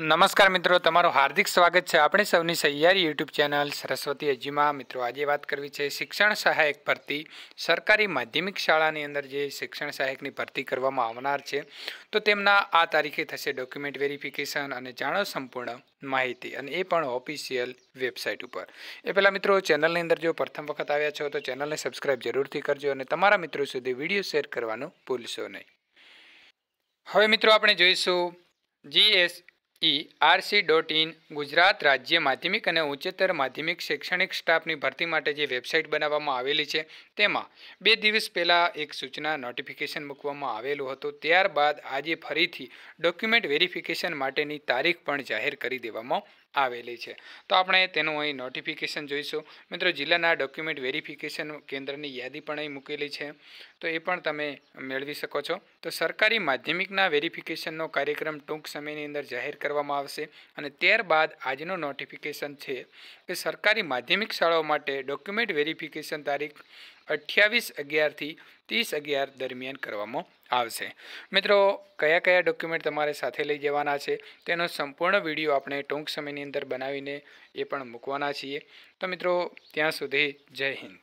નમસ્કાર મિત્રો તમારું હાર્દિક સ્વાગત છે આપણે સૌની સહિયારી યુટ્યુબ ચેનલ સરસ્વતી અજીમાં મિત્રો આજે વાત કરવી છે શિક્ષણ સહાયક ભરતી સરકારી માધ્યમિક શાળાની અંદર જે શિક્ષણ સહાયકની ભરતી કરવામાં આવનાર છે તો તેમના આ તારીખે થશે ડોક્યુમેન્ટ વેરિફિકેશન અને જાણો સંપૂર્ણ માહિતી અને એ પણ ઓફિશિયલ વેબસાઇટ ઉપર એ પહેલાં મિત્રો ચેનલની અંદર જો પ્રથમ વખત આવ્યા છો તો ચેનલને સબસ્ક્રાઈબ જરૂરથી કરજો અને તમારા મિત્રો સુધી વિડીયો શેર કરવાનું ભૂલશો નહીં હવે મિત્રો આપણે જોઈશું G S E R C dot in Gujarat રાજ્ય માધ્યમિક અને ઉચ્ચતર માધ્યમિક શૈક્ષણિક સ્ટાફની ભરતી માટે જે વેબસાઇટ બનાવવામાં આવેલી છે તેમાં બે દિવસ પહેલાં એક સૂચના નોટિફિકેશન મૂકવામાં આવેલું હતું ત્યારબાદ આજે ફરીથી ડોક્યુમેન્ટ વેરિફિકેશન માટેની તારીખ પણ જાહેર કરી દેવામાં આવેલી છે તો આપણે તેનું અહીં નોટિફિકેશન જોઈશું મિત્રો જિલ્લાના ડોક્યુમેન્ટ વેરિફિકેશન કેન્દ્રની યાદી પણ અહીં મૂકેલી છે તો એ પણ તમે મેળવી શકો છો તો સરકારી માધ્યમિકના વેરિફિકેશનનો કાર્યક્રમ ટૂંક સમયની અંદર જાહેર કરવામાં આવશે અને ત્યારબાદ આજનો નોટિફિકેશન છે કે સરકારી માધ્યમિક શાળાઓ માટે ડોક્યુમેન્ટ વેરિફિકેશન તારીખ અઠ્યાવીસ અગિયારથી ત્રીસ અગિયાર દરમિયાન કરવામાં આવશે મિત્રો કયા કયા ડોક્યુમેન્ટ તમારે સાથે લઈ જવાના છે તેનો સંપૂર્ણ વિડીયો આપણે ટૂંક સમયની અંદર બનાવીને એ પણ મૂકવાના છીએ તો મિત્રો ત્યાં સુધી જય હિન્દ